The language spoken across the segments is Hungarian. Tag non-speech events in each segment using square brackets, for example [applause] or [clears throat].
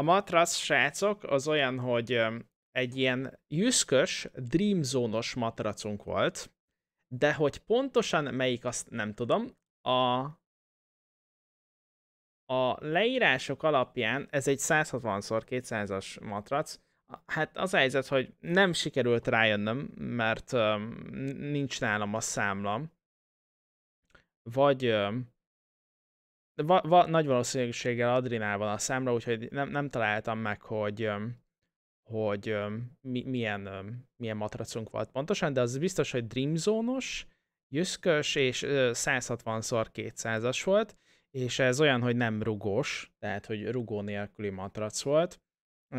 A matrac, srácok, az olyan, hogy egy ilyen jüszkös, dreamzónos matracunk volt, de hogy pontosan melyik, azt nem tudom. A, a leírások alapján ez egy 160x200-as matrac, Hát az a helyzet, hogy nem sikerült rájönnöm, mert ö, nincs nálam a számla. Vagy, va, va, nagy valószínűséggel Adrinál van a számra, úgyhogy nem, nem találtam meg, hogy hogy mi, milyen, milyen matracunk volt pontosan, de az biztos, hogy dreamzónos, jöszkös és 160x 200-as volt, és ez olyan, hogy nem rugós, tehát hogy rugó nélküli matrac volt,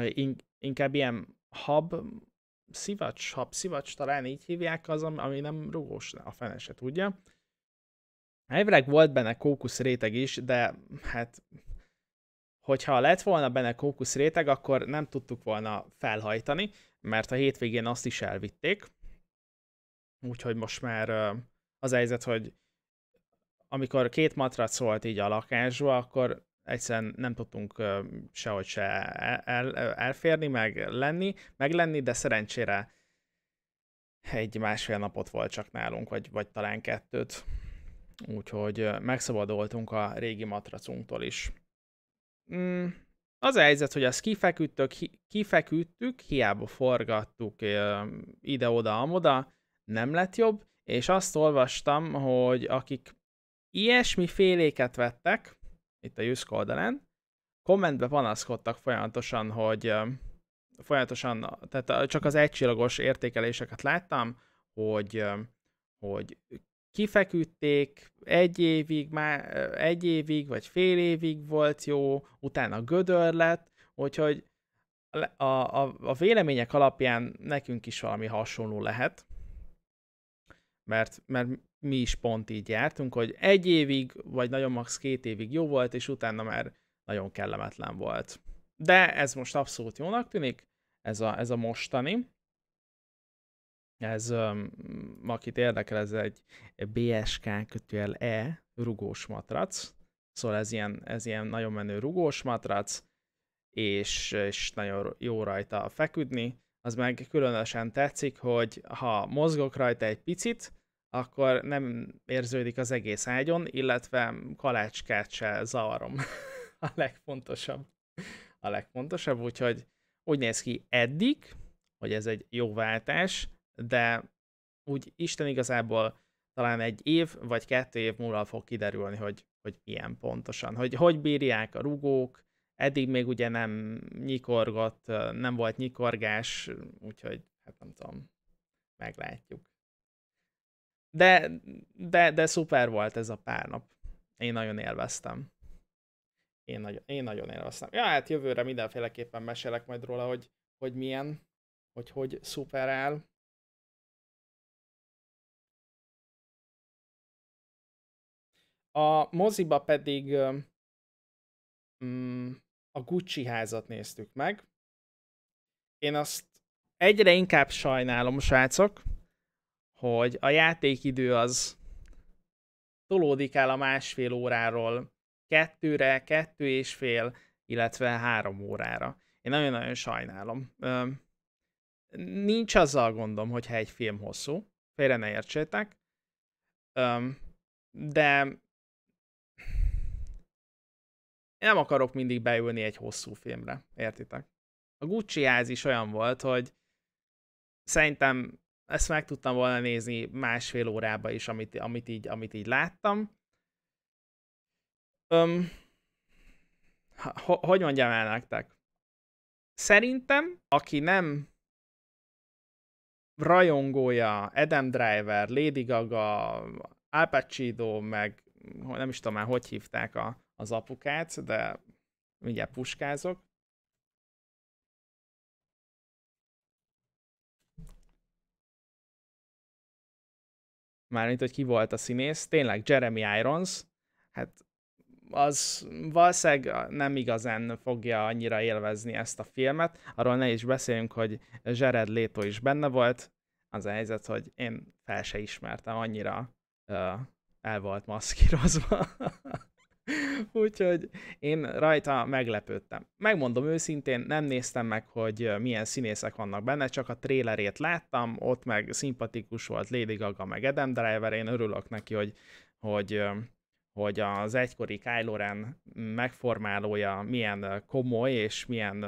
In- inkább ilyen hab szivacs, hab szivacs talán így hívják az, ami nem rugós, a fene se tudja. Elvileg volt benne kókusz réteg is, de hát hogyha lett volna benne kókusz réteg, akkor nem tudtuk volna felhajtani, mert a hétvégén azt is elvitték. Úgyhogy most már az helyzet, hogy amikor két matrac volt így a lakásba, akkor egyszerűen nem tudtunk sehogy se el, elférni, meg lenni, meg lenni, de szerencsére egy másfél napot volt csak nálunk, vagy, vagy talán kettőt úgyhogy megszabadultunk a régi matracunktól is. Mm, az a helyzet, hogy ezt kifeküdtök, kifeküdtük, hiába forgattuk ide-oda-amoda, nem lett jobb, és azt olvastam, hogy akik ilyesmi féléket vettek, itt a Jusk oldalán, kommentbe panaszkodtak folyamatosan, hogy folyamatosan, tehát csak az egycsillagos értékeléseket láttam, hogy, hogy kifeküdték, egy évig, már egy évig, vagy fél évig volt jó, utána gödör lett, úgyhogy a, a, a vélemények alapján nekünk is valami hasonló lehet, mert, mert mi is pont így jártunk, hogy egy évig, vagy nagyon max két évig jó volt, és utána már nagyon kellemetlen volt. De ez most abszolút jónak tűnik, ez a, ez a mostani. Ez, um, akit érdekel, ez egy BSK kötőjel E rugós matrac. Szóval ez ilyen, ez ilyen nagyon menő rugós matrac, és, és nagyon jó rajta feküdni. Az meg különösen tetszik, hogy ha mozgok rajta egy picit, akkor nem érződik az egész ágyon, illetve kalácskát se zavarom. [laughs] a legfontosabb. A legfontosabb, úgyhogy úgy néz ki eddig, hogy ez egy jó váltás, de úgy Isten igazából talán egy év vagy kettő év múlva fog kiderülni, hogy, hogy ilyen pontosan. Hogy hogy bírják a rugók, eddig még ugye nem nyikorgott, nem volt nyikorgás, úgyhogy hát nem tudom, meglátjuk. De, de, de szuper volt ez a pár nap. Én nagyon élveztem. Én, nagy, én nagyon élveztem. Ja, hát jövőre mindenféleképpen mesélek majd róla, hogy, hogy milyen, hogy hogy szuper áll A moziba pedig um, a Gucci házat néztük meg. Én azt egyre inkább sajnálom, srácok, hogy a játékidő az tolódik el a másfél óráról kettőre, kettő és fél, illetve három órára. Én nagyon-nagyon sajnálom. Nincs azzal gondom, hogyha egy film hosszú, félre ne értsétek, de én nem akarok mindig beülni egy hosszú filmre, értitek? A Gucci ház is olyan volt, hogy szerintem ezt meg tudtam volna nézni másfél órába is, amit, amit, így, amit így láttam. Öm, hogy mondjam el nektek? Szerintem, aki nem rajongója Adam Driver, Lady Gaga, Al Pacino, meg nem is tudom már, hogy hívták a az apukát, de mindjárt puskázok. Mármint, hogy ki volt a színész. Tényleg Jeremy Irons. Hát az valószínűleg nem igazán fogja annyira élvezni ezt a filmet. Arról ne is beszéljünk, hogy Jared Leto is benne volt. Az a helyzet, hogy én fel se ismertem, annyira uh, el volt maszkírozva. [laughs] [laughs] Úgyhogy én rajta meglepődtem. Megmondom őszintén, nem néztem meg, hogy milyen színészek vannak benne, csak a trélerét láttam, ott meg szimpatikus volt Lady Gaga meg Adam Driver, én örülök neki, hogy, hogy hogy az egykori Kylo Ren megformálója milyen komoly és milyen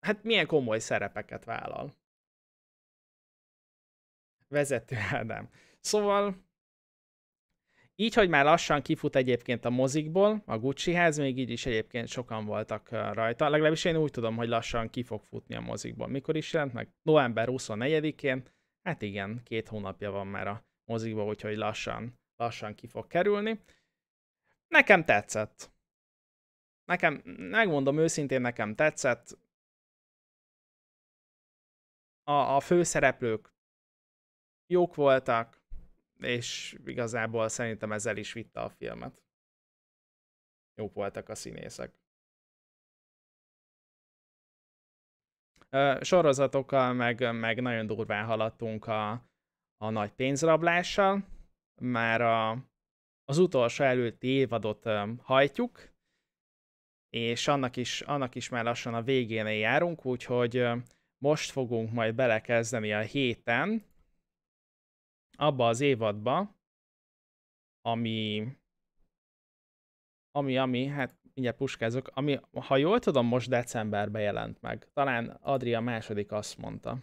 hát milyen komoly szerepeket vállal. Vezető Ádám. Szóval így, hogy már lassan kifut egyébként a mozikból, a ház, még így is egyébként sokan voltak rajta. Legalábbis én úgy tudom, hogy lassan ki fog futni a mozikból. Mikor is jelent meg? November 24-én. Hát igen, két hónapja van már a mozikból, úgyhogy lassan, lassan ki fog kerülni. Nekem tetszett. Nekem, megmondom őszintén, nekem tetszett. A, a főszereplők jók voltak, és igazából szerintem ez el is vitte a filmet. Jók voltak a színészek. Sorozatokkal meg, meg nagyon durván haladtunk a, a nagy pénzrablással. Már a, az utolsó előtti évadot hajtjuk, és annak is, annak is már lassan a végénél járunk, úgyhogy most fogunk majd belekezdeni a héten abba az évadba, ami, ami, ami, hát mindjárt puskázok, ami, ha jól tudom, most decemberben jelent meg. Talán Adria második azt mondta.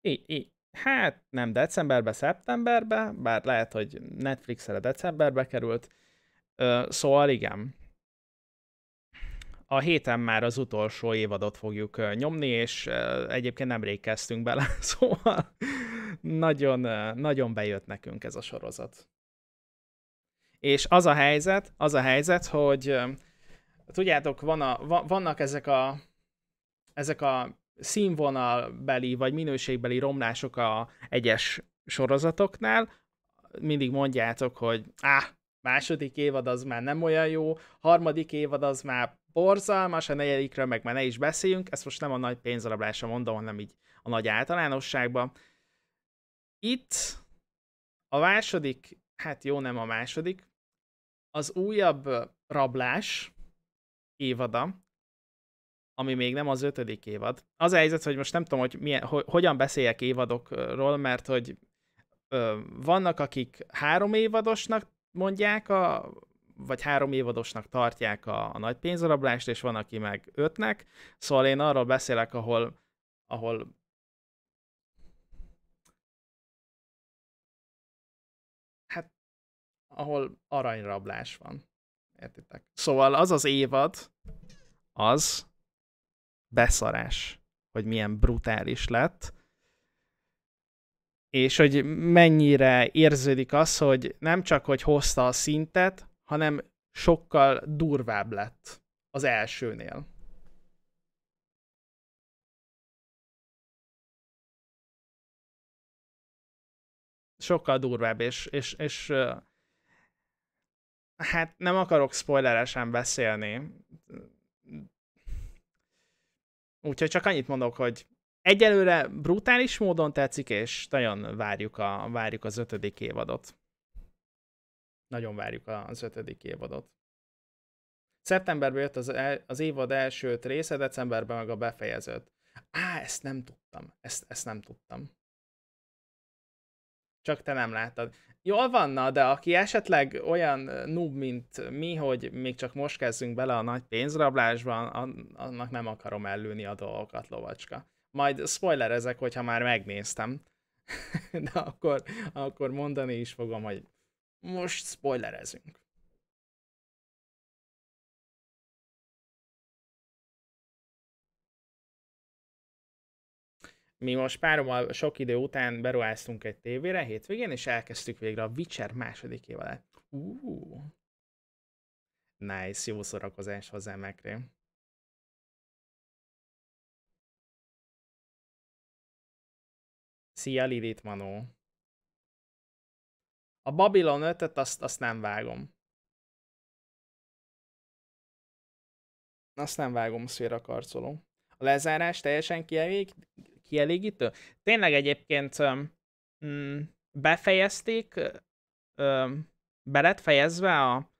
É, é, Hát nem decemberbe, szeptemberbe, bár lehet, hogy Netflixre decemberbe került. Ö, szóval igen. A héten már az utolsó évadot fogjuk nyomni, és egyébként nemrég kezdtünk bele, [laughs] szóval nagyon, nagyon bejött nekünk ez a sorozat. És az a helyzet, az a helyzet, hogy tudjátok, van a, vannak ezek a, ezek a színvonalbeli vagy minőségbeli romlások a egyes sorozatoknál, mindig mondjátok, hogy á, második évad az már nem olyan jó, harmadik évad az már borzalmas, a negyedikről meg már ne is beszéljünk, ezt most nem a nagy pénzrablásra mondom, hanem így a nagy általánosságban, itt a második, hát jó, nem a második, az újabb rablás évada, ami még nem az ötödik évad. Az a helyzet, hogy most nem tudom, hogy milyen, ho- hogyan beszéljek évadokról, mert hogy ö, vannak, akik három évadosnak mondják, a, vagy három évadosnak tartják a, a nagy pénzrablást, és van, aki meg ötnek. Szóval én arról beszélek, ahol, ahol ahol aranyrablás van. Értitek? Szóval az az évad, az beszarás, hogy milyen brutális lett, és hogy mennyire érződik az, hogy nem csak, hogy hozta a szintet, hanem sokkal durvább lett az elsőnél. Sokkal durvább, és, és, és Hát nem akarok spoileresen beszélni. Úgyhogy csak annyit mondok, hogy egyelőre brutális módon tetszik, és nagyon várjuk, a, várjuk az ötödik évadot. Nagyon várjuk az ötödik évadot. Szeptemberben jött az, el, az évad első része, decemberben meg a befejezőt. Á, ezt nem tudtam. Ezt, ezt nem tudtam. Csak te nem láttad jól na, de aki esetleg olyan noob, mint mi, hogy még csak most kezdünk bele a nagy pénzrablásban, annak nem akarom ellőni a dolgokat, lovacska. Majd spoiler ezek, hogyha már megnéztem. [laughs] de akkor, akkor mondani is fogom, hogy most spoilerezünk. mi most párommal sok idő után beruháztunk egy tévére hétvégén, és elkezdtük végre a Witcher második évadát. Uh, nice, jó szórakozás hozzá, Mekré. Szia, Lilith Manó. A Babylon 5 azt, azt nem vágom. Azt nem vágom, szférakarcoló. A lezárás teljesen kielégítő. Tényleg egyébként um, befejezték, um, belet fejezve a,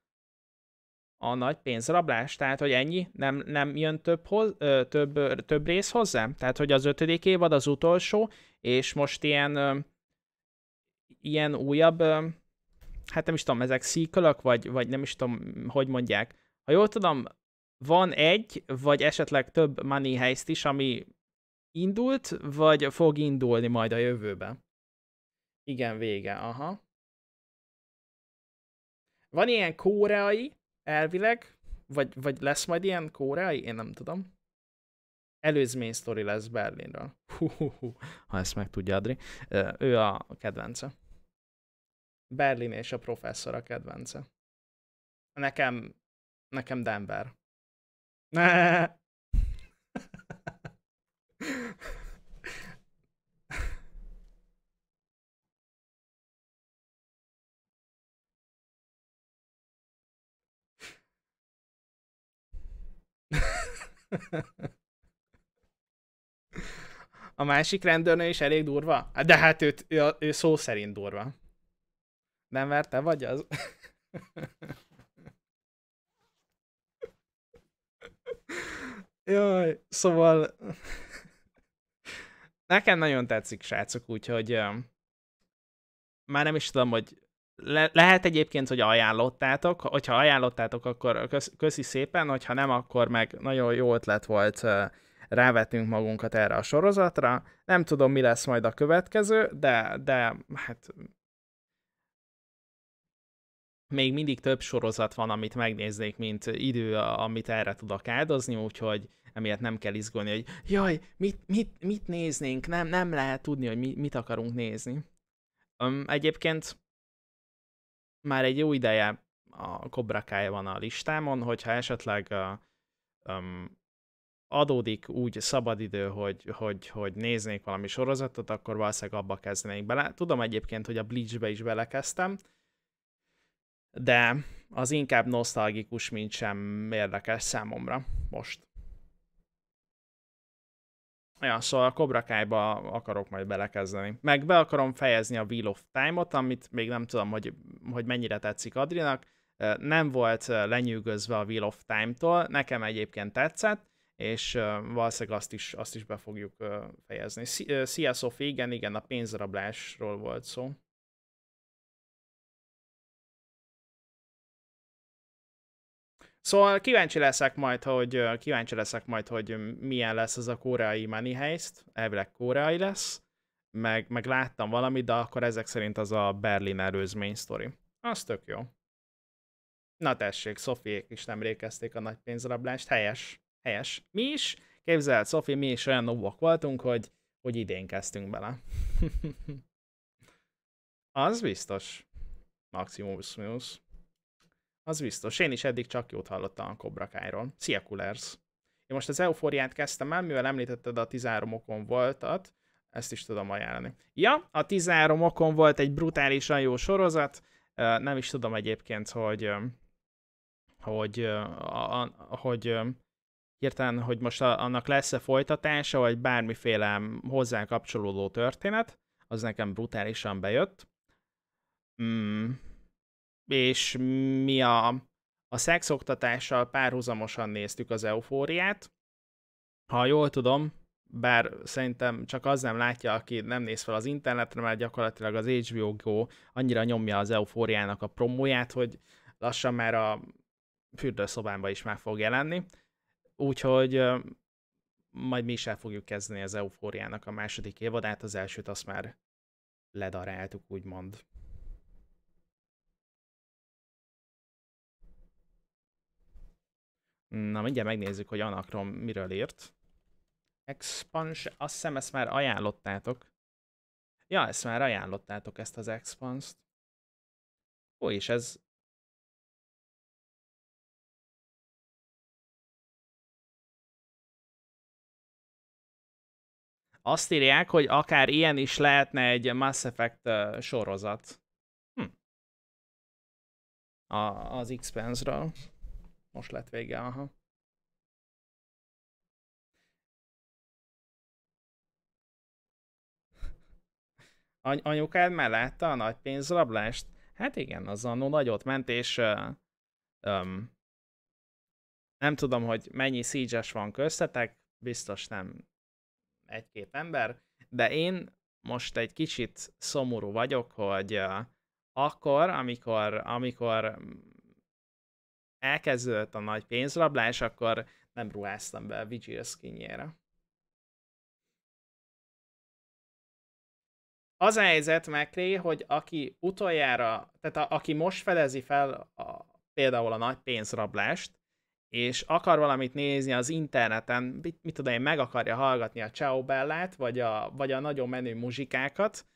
a nagy pénzrablás, tehát hogy ennyi, nem, nem jön több, hoz, ö, több, ö, több rész hozzá, tehát hogy az ötödik évad az utolsó, és most ilyen, ö, ilyen újabb, ö, hát nem is tudom, ezek szíkölök, vagy, vagy nem is tudom, hogy mondják. Ha jól tudom, van egy, vagy esetleg több money heist is, ami indult, vagy fog indulni majd a jövőben? Igen, vége, aha. Van ilyen koreai, elvileg, vagy, vagy lesz majd ilyen koreai? Én nem tudom. Előzmény sztori lesz Berlinről. Hú, hú, hú, ha ezt meg tudja Adri. Ő a kedvence. Berlin és a professzor a kedvence. Nekem, nekem Denver. Ne. [laughs] A másik rendőrnő is elég durva? Hát, de hát őt, ő, ő szó szerint durva. Nem te vagy az? Jaj, szóval... Nekem nagyon tetszik, srácok, úgyhogy uh, már nem is tudom, hogy le- lehet egyébként, hogy ajánlottátok, hogyha ajánlottátok, akkor kösz- köszi szépen, hogyha nem, akkor meg nagyon jó ötlet volt uh, rávetünk magunkat erre a sorozatra. Nem tudom, mi lesz majd a következő, de, de hát még mindig több sorozat van, amit megnéznék, mint idő, amit erre tudok áldozni, úgyhogy emiatt nem kell izgulni, hogy jaj, mit, mit, mit néznénk, nem, nem lehet tudni, hogy mi, mit akarunk nézni. Um, egyébként már egy jó ideje a Cobra Kai van a listámon, hogyha esetleg a, um, adódik úgy szabadidő, hogy, hogy, hogy néznék valami sorozatot, akkor valószínűleg abba kezdenék bele. Tudom egyébként, hogy a Bleachbe is belekezdtem, de az inkább nosztalgikus, mint sem érdekes számomra most. Ja, szóval a Cobra Kai-ba akarok majd belekezdeni. Meg be akarom fejezni a Wheel of Time-ot, amit még nem tudom, hogy, hogy mennyire tetszik Adrinak. Nem volt lenyűgözve a Wheel of Time-tól, nekem egyébként tetszett, és valószínűleg azt is, azt is be fogjuk fejezni. Szia Sophie, igen, igen, a pénzrablásról volt szó. Szóval kíváncsi leszek majd, hogy kíváncsi leszek majd, hogy milyen lesz ez a koreai Money Heist, elvileg koreai lesz, meg, meg láttam valamit, de akkor ezek szerint az a Berlin erőzmény sztori. Az tök jó. Na tessék, Szofiék is nem rékezték a nagy pénzrablást, helyes, helyes. Mi is, képzeld, Szofi, mi is olyan novak voltunk, hogy, hogy idén kezdtünk bele. [laughs] az biztos. Maximum Minus. Az biztos. Én is eddig csak jót hallottam a Cobra Kai-ról. Szia, Kulers! Én most az Euforiát kezdtem el, mivel említetted a 13 okon voltat, ezt is tudom ajánlani. Ja, a 13 okon volt egy brutálisan jó sorozat, nem is tudom egyébként, hogy hogy, hogy hirtelen, hogy most annak lesz-e folytatása, vagy bármiféle hozzá kapcsolódó történet, az nekem brutálisan bejött. Mm, és mi a, a szexoktatással párhuzamosan néztük az eufóriát. Ha jól tudom, bár szerintem csak az nem látja, aki nem néz fel az internetre, mert gyakorlatilag az HBO Go annyira nyomja az eufóriának a promóját, hogy lassan már a fürdőszobámba is meg fog jelenni. Úgyhogy majd mi is el fogjuk kezdeni az eufóriának a második évadát, az elsőt azt már ledaráltuk, úgymond. Na, mindjárt megnézzük, hogy Anakron miről írt. Expanse, azt hiszem ezt már ajánlottátok. Ja, ezt már ajánlottátok, ezt az Expanse-t. Ó, és ez... Azt írják, hogy akár ilyen is lehetne egy Mass Effect sorozat. Hm. A, az expense ről most lett vége, aha. Any anyukád már látta a nagy pénzrablást? Hát igen, az annó nagyot ment, és uh, um, nem tudom, hogy mennyi siege van köztetek, biztos nem egy-két ember, de én most egy kicsit szomorú vagyok, hogy uh, akkor, amikor, amikor elkezdődött a nagy pénzrablás, akkor nem ruháztam be a Vigil skinjére. Az a helyzet, Mekré, hogy aki utoljára, tehát a, aki most fedezi fel a, például a nagy pénzrablást, és akar valamit nézni az interneten, mit, mit tudom én, meg akarja hallgatni a Ciao Bellát, vagy a, vagy a nagyon menő muzsikákat,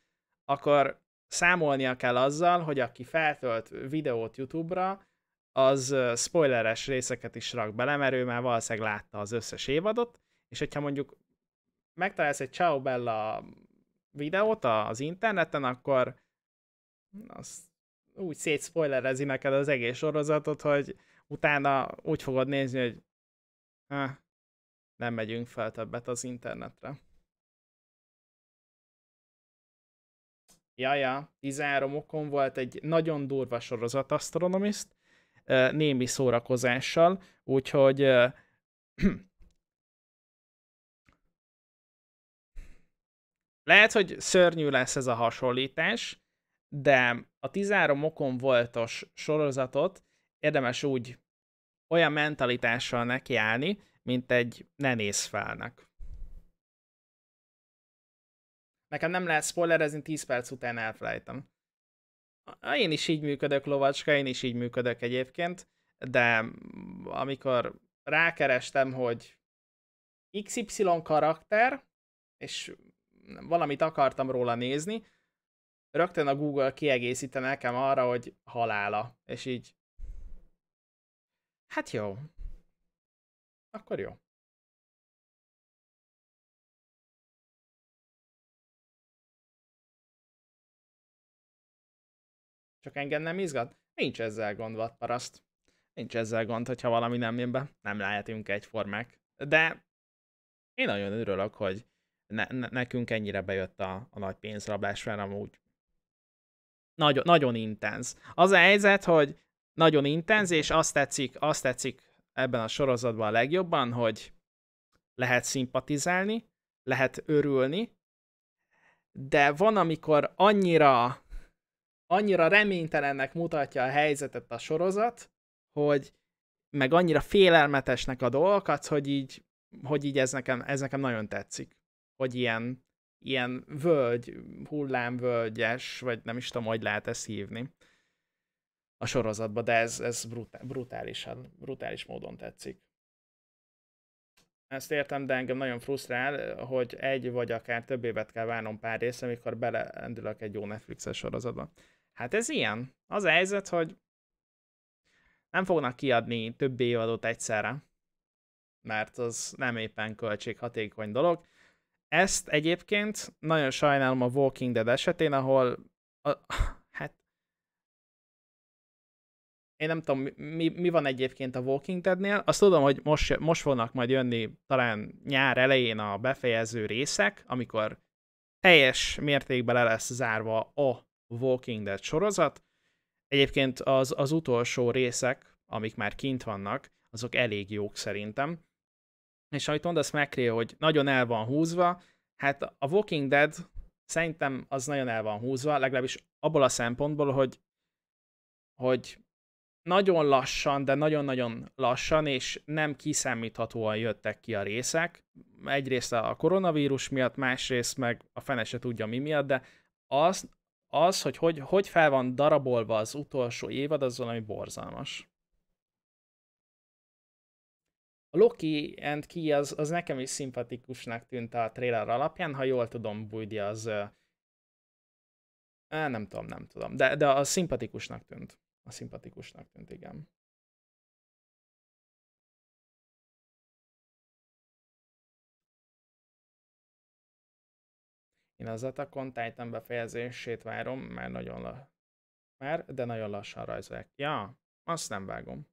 akkor számolnia kell azzal, hogy aki feltölt videót YouTube-ra, az spoileres részeket is rak bele, mert ő már valószínűleg látta az összes évadot, és hogyha mondjuk megtalálsz egy Ciao Bella videót az interneten, akkor az úgy szétszpoilerezi neked az egész sorozatot, hogy utána úgy fogod nézni, hogy eh, nem megyünk fel többet az internetre. Jaja, 13 okon volt egy nagyon durva sorozat Astronomist, némi szórakozással, úgyhogy [clears throat] lehet, hogy szörnyű lesz ez a hasonlítás, de a 13 okon voltos sorozatot érdemes úgy olyan mentalitással nekiállni, mint egy ne néz felnek. Nekem nem lehet spoilerezni, 10 perc után elfelejtem. Én is így működök, lovacska, én is így működök egyébként, de amikor rákerestem, hogy XY karakter, és valamit akartam róla nézni, rögtön a Google kiegészíte nekem arra, hogy halála, és így hát jó. Akkor jó. Csak engem nem izgat? Nincs ezzel gond, paraszt. Nincs ezzel gond, hogyha valami nem jön be. Nem lehetünk egyformák. De én nagyon örülök, hogy ne, ne, nekünk ennyire bejött a, a nagy pénzrablás, mert amúgy nagy nagyon intenz. Az a helyzet, hogy nagyon intenz, és azt tetszik, azt tetszik ebben a sorozatban a legjobban, hogy lehet szimpatizálni, lehet örülni, de van, amikor annyira annyira reménytelennek mutatja a helyzetet a sorozat, hogy meg annyira félelmetesnek a dolgokat, hogy így, hogy így ez nekem, ez nekem nagyon tetszik. Hogy ilyen, ilyen völgy, hullámvölgyes, vagy nem is tudom, hogy lehet ezt hívni a sorozatba, de ez, ez brutál, brutálisan, brutális módon tetszik. Ezt értem, de engem nagyon frusztrál, hogy egy vagy akár több évet kell várnom pár részre, amikor beleendülök egy jó Netflixes sorozatba. Hát ez ilyen. Az a helyzet, hogy nem fognak kiadni több évadot egyszerre, mert az nem éppen költséghatékony dolog. Ezt egyébként nagyon sajnálom a Walking Dead esetén, ahol a, [laughs] hát én nem tudom, mi, mi van egyébként a Walking Deadnél. Azt tudom, hogy most, most fognak majd jönni talán nyár elején a befejező részek, amikor teljes mértékben le lesz zárva a Walking Dead sorozat. Egyébként az, az utolsó részek, amik már kint vannak, azok elég jók szerintem. És amit mondasz McRae, hogy nagyon el van húzva, hát a Walking Dead szerintem az nagyon el van húzva, legalábbis abból a szempontból, hogy, hogy nagyon lassan, de nagyon-nagyon lassan, és nem kiszámíthatóan jöttek ki a részek. Egyrészt a koronavírus miatt, másrészt meg a fene se tudja mi miatt, de az, az, hogy, hogy hogy fel van darabolva az utolsó évad, az valami borzalmas. A Loki and Key az, az nekem is szimpatikusnak tűnt a trailer alapján, ha jól tudom, Bújdi az... nem tudom, nem tudom, de, de a szimpatikusnak tűnt. A szimpatikusnak tűnt, igen. Én az Attack Titan befejezését várom, már nagyon la... Már, de nagyon lassan rajzolják. Ja, azt nem vágom.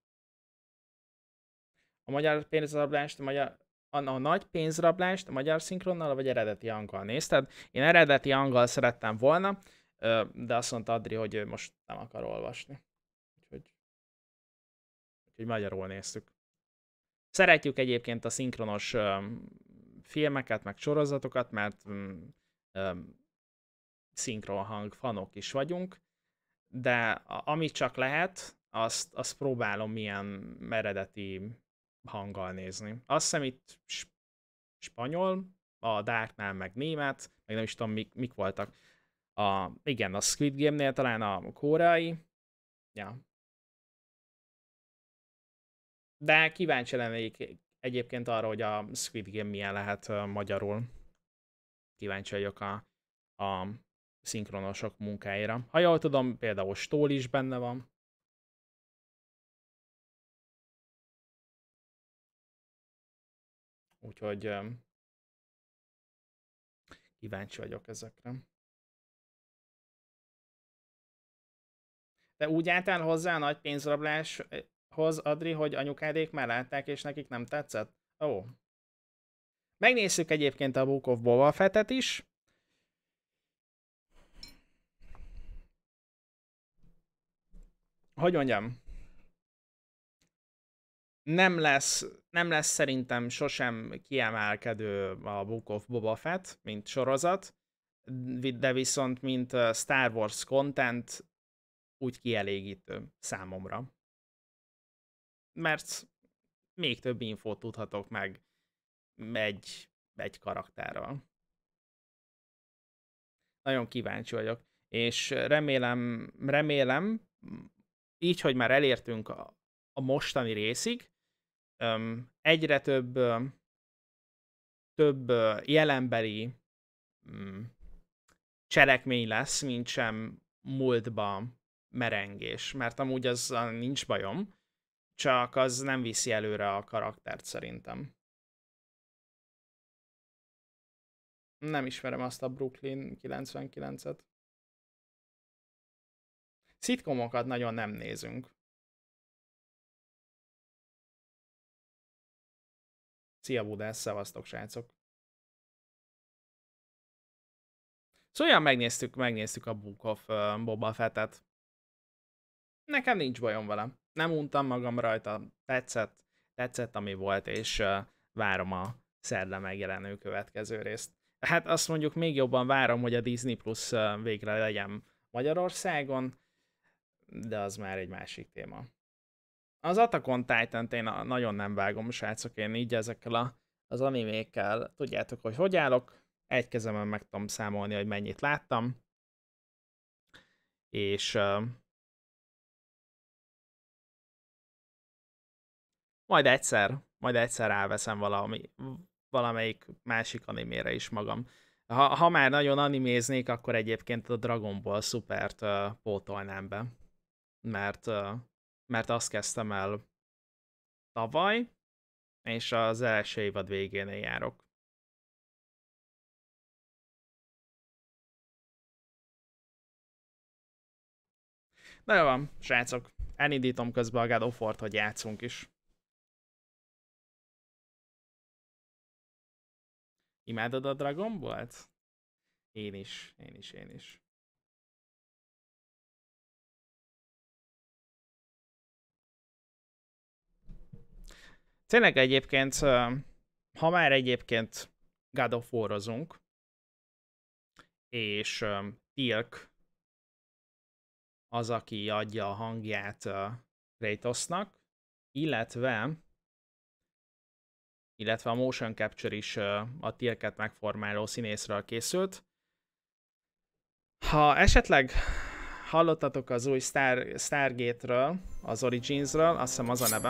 A magyar pénzrablást, a magyar, a, a nagy pénzrablást a magyar szinkronnal, vagy eredeti angol nézted? Én eredeti angol szerettem volna, de azt mondta Adri, hogy ő most nem akar olvasni. Úgyhogy, úgyhogy magyarul néztük. Szeretjük egyébként a szinkronos filmeket, meg sorozatokat, mert mm, öm, szinkronhang fanok is vagyunk, de amit csak lehet, azt, azt próbálom milyen meredeti hanggal nézni. Azt hiszem itt spanyol, a Darknál meg német, meg nem is tudom mik, mik voltak. A, igen, a Squid Game-nél talán a koreai. Ja. De kíváncsi lennék egyébként arra, hogy a Squid Game milyen lehet magyarul kíváncsi vagyok a, a szinkronosok munkáira. Ha jól tudom, például Stól is benne van. Úgyhogy kíváncsi vagyok ezekre. De úgy álltál hozzá a nagy pénzrabláshoz, Adri, hogy anyukádék már látták, és nekik nem tetszett? Ó. Megnézzük egyébként a Book of Boba Fettet is. Hogy mondjam? Nem lesz, nem lesz szerintem sosem kiemelkedő a Book of Boba Fett, mint sorozat, de viszont mint uh, Star Wars content úgy kielégítő számomra. Mert még több infót tudhatok meg egy, egy karakterrel. Nagyon kíváncsi vagyok, és remélem, remélem, így, hogy már elértünk a, a mostani részig, öm, egyre több öm, több jelenbeli öm, mm, cselekmény lesz, mint sem múltba merengés, mert amúgy az nincs bajom, csak az nem viszi előre a karaktert szerintem. Nem ismerem azt a Brooklyn 99-et. Szitkomokat nagyon nem nézünk. Szia Budász, szevasztok srácok. Szóval megnéztük, megnéztük a Book of Boba Fettet. Nekem nincs bajom vele. Nem untam magam rajta, tetszett, tetszett ami volt, és várom a szerda megjelenő következő részt. Hát azt mondjuk még jobban várom, hogy a Disney Plus végre legyen Magyarországon, de az már egy másik téma. Az Atakon titan én nagyon nem vágom, srácok, én így ezekkel a, az animékkel tudjátok, hogy hogy állok, egy kezemen meg tudom számolni, hogy mennyit láttam, és uh, majd egyszer, majd egyszer elveszem valami, valamelyik másik animére is magam. Ha, ha már nagyon animéznék, akkor egyébként a Dragon Ball Supert uh, pótolnám be. Mert, uh, mert azt kezdtem el tavaly, és az első évad végén járok. Na jó van, srácok, elindítom közben a God of War-t, hogy játszunk is. Imádod a Dragon Ball-t? Én is, én is, én is. Tényleg egyébként, ha már egyébként God of War-ozunk, és Tilk az, aki adja a hangját Kratosnak, illetve illetve a motion capture is a tilket megformáló színészről készült. Ha esetleg hallottatok az új Star, Stargate-ről, az Origins-ről, azt hiszem az a neve.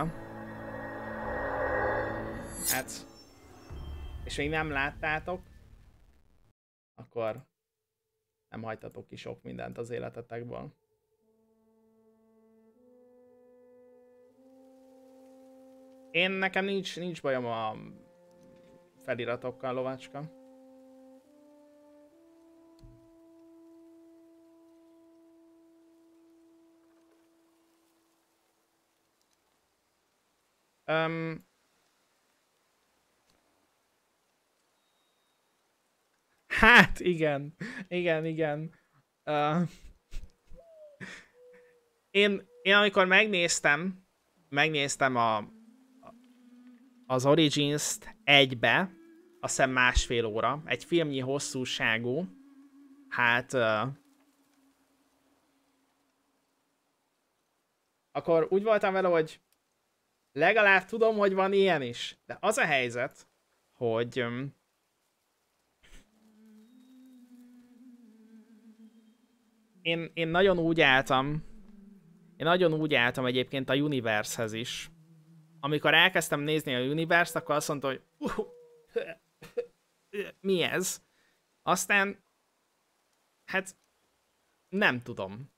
Hát, és még nem láttátok, akkor nem hagytatok ki sok mindent az életetekből. Én nekem nincs, nincs bajom a feliratokkal, lovácska. Um, hát, igen. Igen, igen. Uh, én, én amikor megnéztem, megnéztem a, az Origins-t egybe, azt hiszem másfél óra, egy filmnyi hosszúságú, hát uh, akkor úgy voltam vele, hogy legalább tudom, hogy van ilyen is. De az a helyzet, hogy um, én, én nagyon úgy álltam, én nagyon úgy álltam egyébként a Universehez is, amikor elkezdtem nézni a univerzt, akkor azt mondta, hogy uh, [laughs] mi ez? Aztán, hát nem tudom.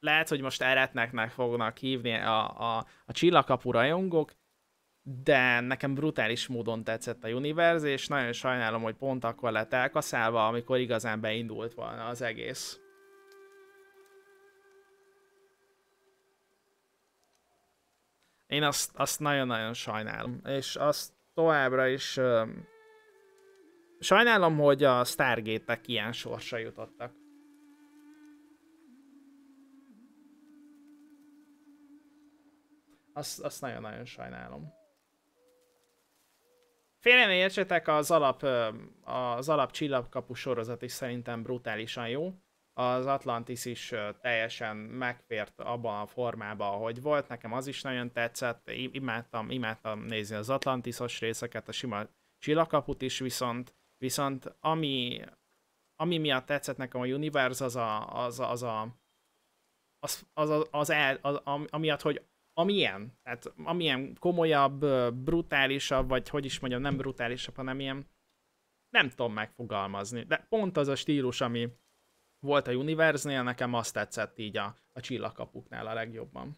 Lehet, hogy most eretneknek fognak hívni a, a, a csillagkapu rajongók, de nekem brutális módon tetszett a univerz, és nagyon sajnálom, hogy pont akkor lett elkaszálva, amikor igazán beindult volna az egész. Én azt, azt nagyon-nagyon sajnálom, és azt továbbra is um, sajnálom, hogy a Stargate-ek ilyen sorsa jutottak. Azt, azt nagyon-nagyon sajnálom. Félre ne értsetek, az alap, az alap csillagkapu sorozat is szerintem brutálisan jó az Atlantis is teljesen megfért abban a formában, ahogy volt, nekem az is nagyon tetszett, imádtam, imádtam nézni az Atlantisos részeket, a sima csillakaput is, viszont, viszont ami, ami miatt tetszett nekem a Universe, az a, az, az, a, az, az, az, az, el, az amiatt, hogy amilyen, tehát amilyen komolyabb, brutálisabb, vagy hogy is mondjam, nem brutálisabb, hanem ilyen, nem tudom megfogalmazni, de pont az a stílus, ami, volt a Universe-nél, nekem azt tetszett így a, a csillagkapuknál a legjobban.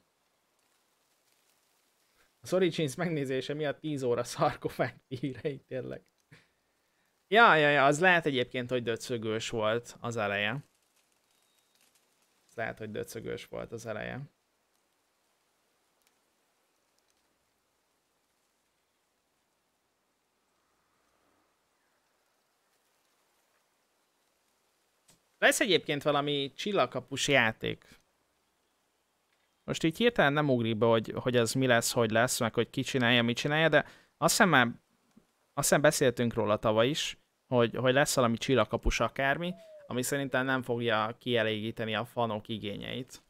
Az Origins megnézése miatt 10 óra szarkofág hírei tényleg. Ja, ja, ja, az lehet egyébként, hogy döcögős volt az eleje. Az lehet, hogy döcögős volt az eleje. Lesz egyébként valami csillagkapus játék. Most így hirtelen nem ugrik be, hogy, hogy ez mi lesz, hogy lesz, meg hogy ki csinálja, mit csinálja, de azt hiszem már azt hiszem beszéltünk róla tavaly is, hogy, hogy lesz valami csillagkapus akármi, ami szerintem nem fogja kielégíteni a fanok igényeit.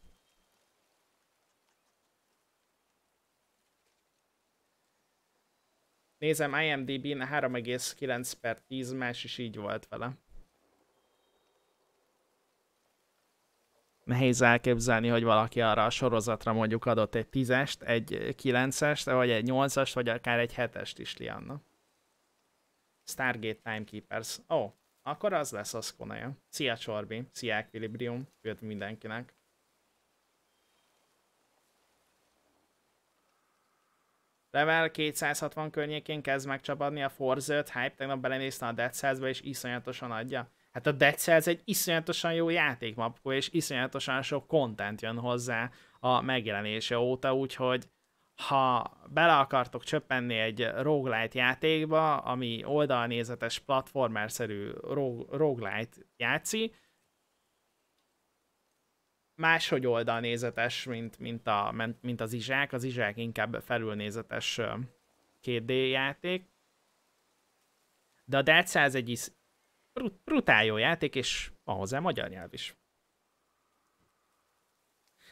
Nézem, IMDb-n 3,9 per 10, más is így volt vele. nehéz elképzelni, hogy valaki arra a sorozatra mondjuk adott egy tízest, egy kilencest, vagy egy nyolcast, vagy akár egy hetest is Lianna. Stargate Timekeepers. Ó, oh, akkor az lesz az konaja. Szia Csorbi, szia Equilibrium, jött mindenkinek. Level 260 környékén kezd megcsapadni a Forza 5 hype, tegnap belenéztem a Dead Cells-be és iszonyatosan adja. Hát a Dead Cells egy iszonyatosan jó játékmapkó, és iszonyatosan sok kontent jön hozzá a megjelenése óta, úgyhogy ha bele akartok csöppenni egy roguelite játékba, ami oldalnézetes platformerszerű roguelite játszi, máshogy oldalnézetes, mint, mint, a, mint az izsák, az izsák inkább felülnézetes 2D játék, de a Dead Cells egy brutál jó játék, és van hozzá magyar nyelv is.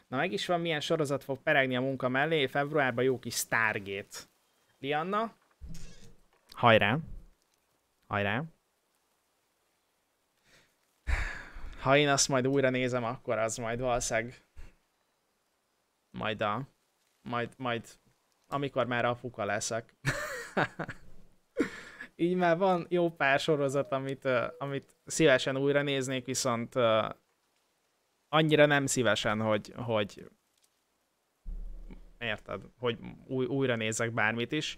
Na meg is van, milyen sorozat fog peregni a munka mellé, februárban jó kis Stargate. Lianna? Hajrá! Hajrá! Ha én azt majd újra nézem, akkor az majd valószínűleg majd a... Majd, majd, amikor már apuka leszek. [laughs] így már van jó pár sorozat, amit, uh, amit szívesen újra néznék, viszont uh, annyira nem szívesen, hogy, hogy érted, hogy új, újra nézek bármit is.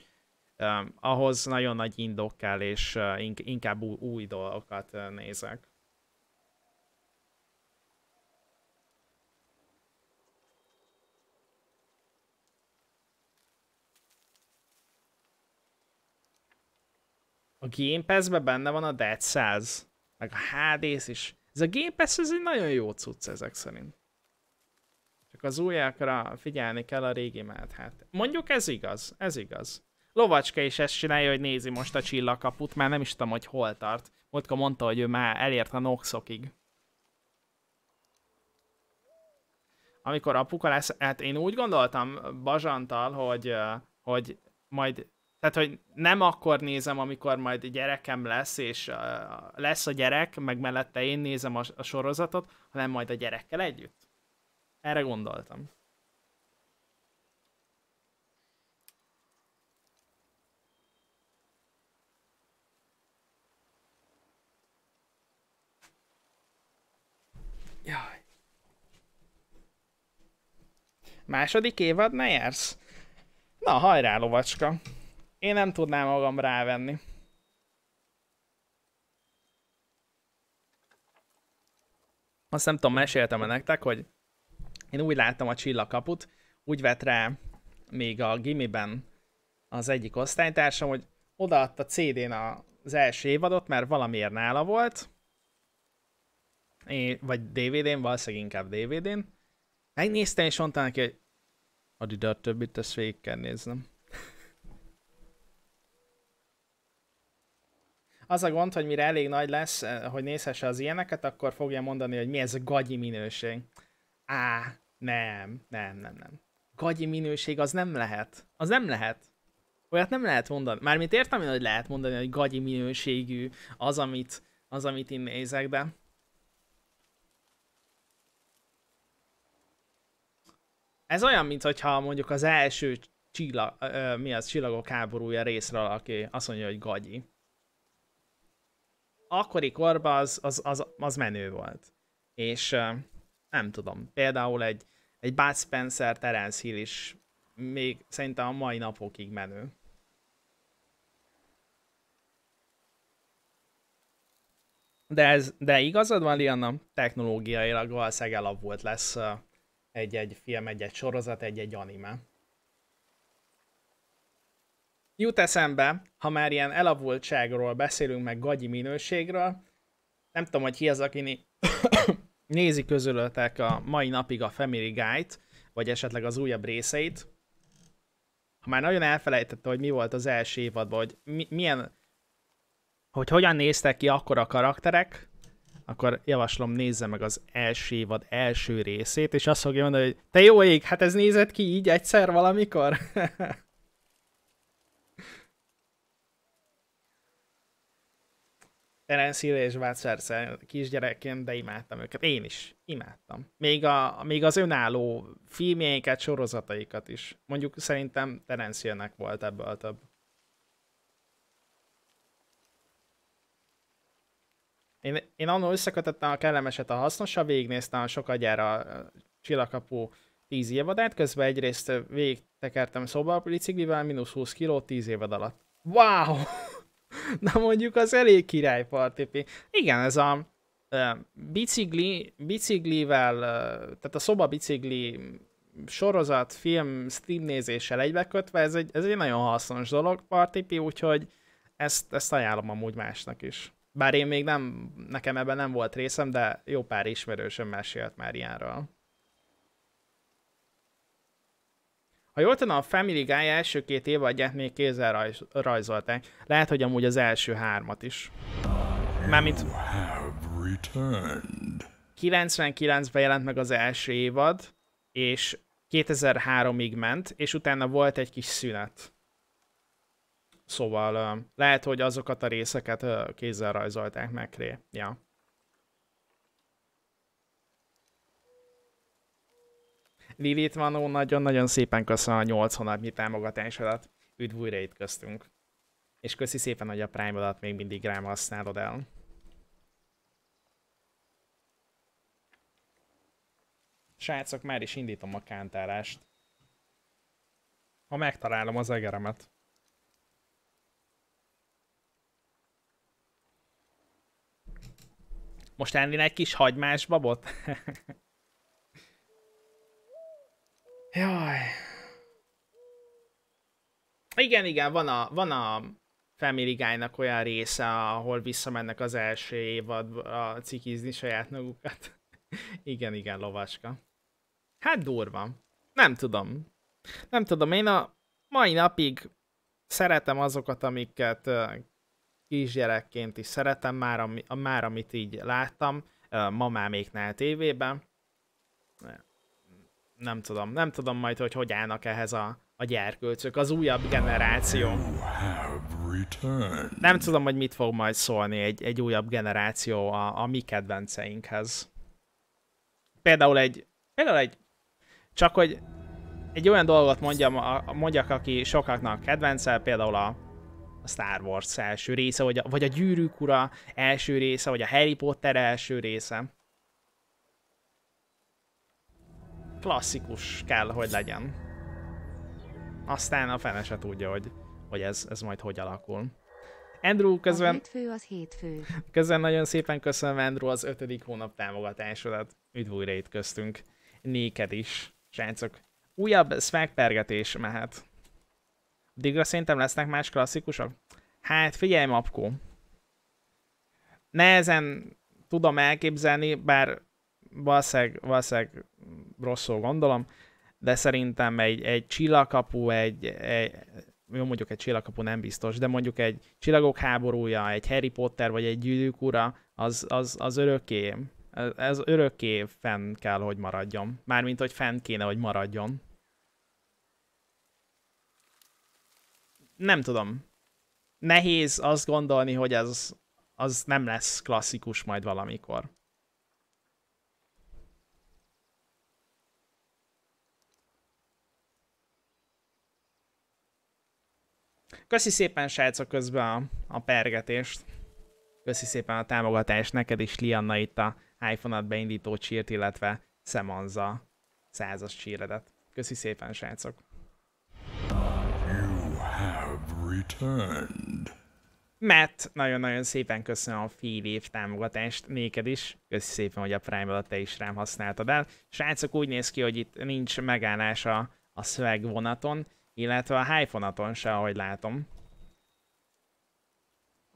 Uh, ahhoz nagyon nagy indok kell, és uh, inkább új, új dolgokat uh, nézek. Game Pass-be benne van a Dead Cells, meg a Hades is. Ez a Game Pass, ez egy nagyon jó cucc ezek szerint. Csak az újakra figyelni kell a régi mellett. Hát mondjuk ez igaz, ez igaz. Lovacska is ezt csinálja, hogy nézi most a csillagkaput, már nem is tudom, hogy hol tart. Múltkor mondta, hogy ő már elért a noxokig. Amikor apuka lesz, hát én úgy gondoltam Bazsantal, hogy, hogy majd tehát, hogy nem akkor nézem, amikor majd gyerekem lesz, és lesz a gyerek, meg mellette én nézem a, a sorozatot, hanem majd a gyerekkel együtt. Erre gondoltam. Jaj. Második ne jársz? Na, hajrá, lovacska! Én nem tudnám magam rávenni. Azt nem tudom, meséltem-e nektek, hogy én úgy láttam a csillagkaput, úgy vett rá még a gimiben az egyik osztálytársam, hogy odaadta CD-n az első évadot, mert valamiért nála volt, én, vagy DVD-n, valószínűleg inkább DVD-n. Megnéztem, és mondta neki, hogy a többit, a végig kell néznem. Az a gond, hogy mire elég nagy lesz, eh, hogy nézhesse az ilyeneket, akkor fogja mondani, hogy mi ez a gagyi minőség. Á, nem, nem, nem, nem. Gagyi minőség az nem lehet. Az nem lehet. Olyat nem lehet mondani. Mármint értem én, hogy lehet mondani, hogy gagyi minőségű az, amit, az, amit én nézek, de... Ez olyan, mintha mondjuk az első csillag, mi az, csillagok háborúja részről, aki azt mondja, hogy gagyi akkori korban az, az, az, az menő volt. És nem tudom, például egy, egy Bud Spencer, Terence Hill is még szerintem a mai napokig menő. De, ez, de igazad van, Lianna, technológiailag valószínűleg elavult lesz egy-egy film, egy-egy sorozat, egy-egy anime. Jut eszembe, ha már ilyen elavultságról beszélünk, meg gagyi minőségről, nem tudom, hogy ki az, aki [coughs] nézi közülöttek a mai napig a Family guide vagy esetleg az újabb részeit. Ha már nagyon elfelejtette, hogy mi volt az első évadban, hogy mi, milyen, hogy hogyan néztek ki akkor a karakterek, akkor javaslom nézze meg az első évad első részét, és azt fogja mondani, hogy te jó ég, hát ez nézett ki így egyszer valamikor? [laughs] Terence és Bud Spencer kisgyerekként, de imádtam őket. Én is imádtam. Még, a, még az önálló filmjeiket, sorozataikat is. Mondjuk szerintem Terence volt ebből a több. Én, én annól összekötöttem a kellemeset a hasznosabb, végignéztem sokagyára a csillakapó 10 évadát, közben egyrészt végtekertem szóba a biciklivel, mínusz 20 kiló 10 évad alatt. Wow! [laughs] Na mondjuk az elég király partipi. Igen, ez a uh, bicikli, biciklivel, uh, tehát a szoba bicikli sorozat, film, stream nézéssel egybekötve, ez egy, ez egy nagyon hasznos dolog, partipi, úgyhogy ezt, ezt ajánlom amúgy másnak is. Bár én még nem, nekem ebben nem volt részem, de jó pár ismerősöm mesélt már ilyenről. Ha jól tudom, a Family Guy első két évadját még kézzel rajz, rajzolták. Lehet, hogy amúgy az első hármat is. Mármint... 99-ben jelent meg az első évad, és 2003-ig ment, és utána volt egy kis szünet. Szóval lehet, hogy azokat a részeket kézzel rajzolták meg. Ja. Lilith Manó, nagyon-nagyon szépen köszön a 8 hónapnyi támogatásodat. Üdv újra itt köztünk. És köszi szépen, hogy a prime még mindig rám használod el. Srácok, már is indítom a kántárást. Ha megtalálom az egeremet. Most ennél egy kis hagymás babot? [laughs] Jaj. Igen, igen, van a, van a Family guy olyan része, ahol visszamennek az első a cikizni saját magukat. [laughs] igen, igen, lovaska. Hát durva. Nem tudom. Nem tudom, én a mai napig szeretem azokat, amiket kisgyerekként is szeretem, már, ami, már amit így láttam, ma már még tévében nem tudom, nem tudom majd, hogy hogy állnak ehhez a, a gyerkőcök, az újabb generáció. Nem tudom, hogy mit fog majd szólni egy, egy újabb generáció a, a mi kedvenceinkhez. Például egy, például egy, csak hogy egy olyan dolgot mondjam, a, mondjak, aki sokaknak kedvence, például a, a Star Wars első része, vagy a, vagy a Gyűrűk ura első része, vagy a Harry Potter első része. klasszikus kell, hogy legyen. Aztán a fene se tudja, hogy, hogy ez, ez majd hogy alakul. Andrew közben... A hétfő az hétfő. Közben nagyon szépen köszönöm Andrew az ötödik hónap támogatásodat. Üdv újra itt köztünk. Néked is, srácok. Újabb swagpergetés mehet. Addigra szerintem lesznek más klasszikusok? Hát figyelj, Mapkó. Nehezen tudom elképzelni, bár valószínűleg, valószínűleg rosszul gondolom, de szerintem egy, egy csillagkapu, egy, egy, jó mondjuk egy csillagkapu nem biztos, de mondjuk egy csillagok háborúja, egy Harry Potter vagy egy gyűrűk ura, az, az, az örökké, ez örökké fenn kell, hogy maradjon. Mármint, hogy fenn kéne, hogy maradjon. Nem tudom. Nehéz azt gondolni, hogy ez az nem lesz klasszikus majd valamikor. Köszi szépen, srácok, közben a, a pergetést. Köszi szépen a támogatást neked is, Lianna itt a iPhone-at beindító csírt, illetve Szemanza százas csíredet. Köszi szépen, srácok. Matt, nagyon-nagyon szépen köszönöm a fél év támogatást néked is. Köszi szépen, hogy a prime te is rám használtad el. Srácok, úgy néz ki, hogy itt nincs megállás a, a szöveg vonaton illetve a hyphonaton se, ahogy látom.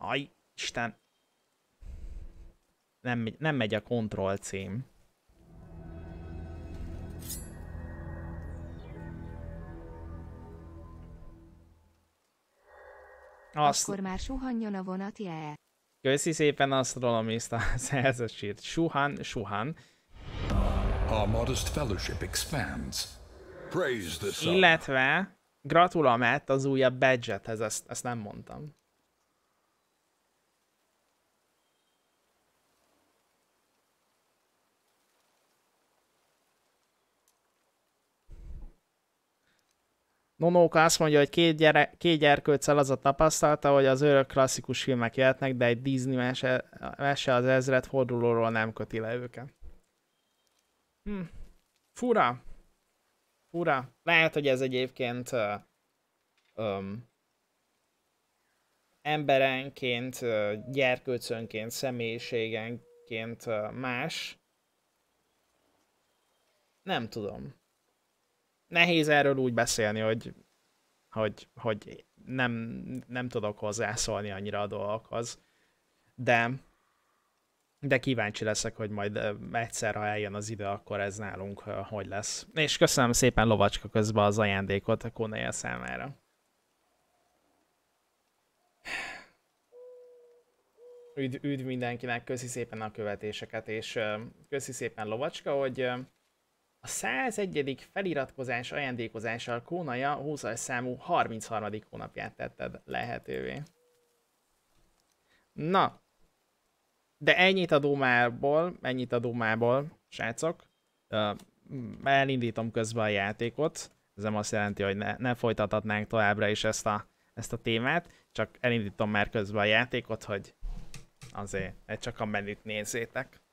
Aj, Isten. Nem, nem megy a kontroll cím. Azt... Akkor már suhanjon a vonat, je. Köszi szépen Astronomista szerzesít. [laughs] Suhan, suhan. Our modest fellowship expands. Praise the sun. Illetve Gratula Matt az újabb badge ezt, ezt nem mondtam. Nonóka azt mondja, hogy két, gyere, két gyerkőccel az a tapasztalta, hogy az örök klasszikus filmek jöhetnek, de egy Disney mese, mese az ezret fordulóról nem köti le őket. Hm. Fura fura. Lehet, hogy ez egyébként uh, um, emberenként, uh, gyerkőcönként, személyiségenként uh, más. Nem tudom. Nehéz erről úgy beszélni, hogy, hogy, hogy nem, nem tudok hozzászólni annyira a dolgokhoz. De de kíváncsi leszek, hogy majd egyszer, ha eljön az idő, akkor ez nálunk hogy lesz. És köszönöm szépen Lovacska közben az ajándékot a Konéja számára. Üdv, üdv mindenkinek, köszi szépen a követéseket, és köszi szépen Lovacska, hogy a 101. feliratkozás ajándékozással Kónaja 20 számú 33. hónapját tetted lehetővé. Na, de ennyit a Dumából, ennyit a Dumából, srácok. Elindítom közben a játékot. Ez nem azt jelenti, hogy ne, ne folytathatnánk továbbra is ezt a, ezt a témát, csak elindítom már közben a játékot, hogy azért csak a menüt nézzétek.